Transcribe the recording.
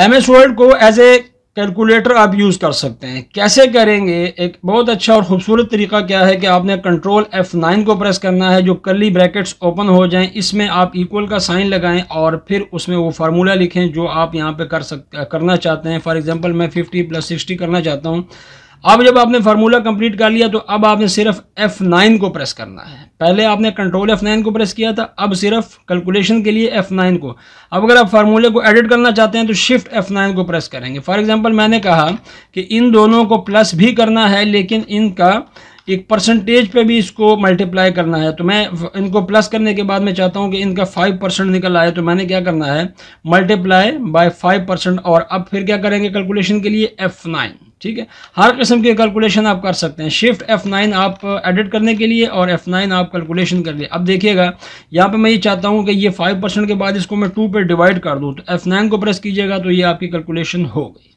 M S Word को as a calculator आप use कर सकते हैं कैसे करेंगे एक बहुत अच्छा और ख़ूबसूरत तरीका क्या है कि आपने कंट्रोल एफ़ नाइन को प्रेस करना है जो कली ब्रैकेट्स ओपन हो जाएं इसमें आप इक्वल का साइन लगाएं और फिर उसमें वो फार्मूला लिखें जो आप यहाँ पे कर सक करना चाहते हैं फॉर एग्जांपल मैं फिफ्टी प्लस सिक्सटी करना चाहता हूँ अब जब आपने फार्मूला कंप्लीट कर लिया तो अब आपने सिर्फ F9 को प्रेस करना है पहले आपने कंट्रोल F9 को प्रेस किया था अब सिर्फ कैलकुलेशन के लिए F9 को अब अगर आप फार्मूले को एडिट करना चाहते हैं तो शिफ्ट F9 को प्रेस करेंगे फॉर एग्जांपल मैंने कहा कि इन दोनों को प्लस भी करना है लेकिन इनका एक परसेंटेज पे भी इसको मल्टीप्लाई करना है तो मैं इनको प्लस करने के बाद मैं चाहता हूँ कि इनका फाइव परसेंट निकल आए तो मैंने क्या करना है मल्टीप्लाई बाय फाइव परसेंट और अब फिर क्या करेंगे कैलकुलेशन के लिए एफ़ नाइन ठीक है हर किस्म के कैलकुलेशन आप कर सकते हैं शिफ्ट एफ़ नाइन आप एडिट uh, करने के लिए और एफ़ नाइन आप कैलकुलेशन कर लिए अब देखिएगा यहाँ पे मैं ये चाहता हूँ कि ये फाइव परसेंट के बाद इसको मैं टू पे डिवाइड कर दूँ तो एफ़ नाइन को प्रेस कीजिएगा तो ये आपकी कैलकुलेशन हो गई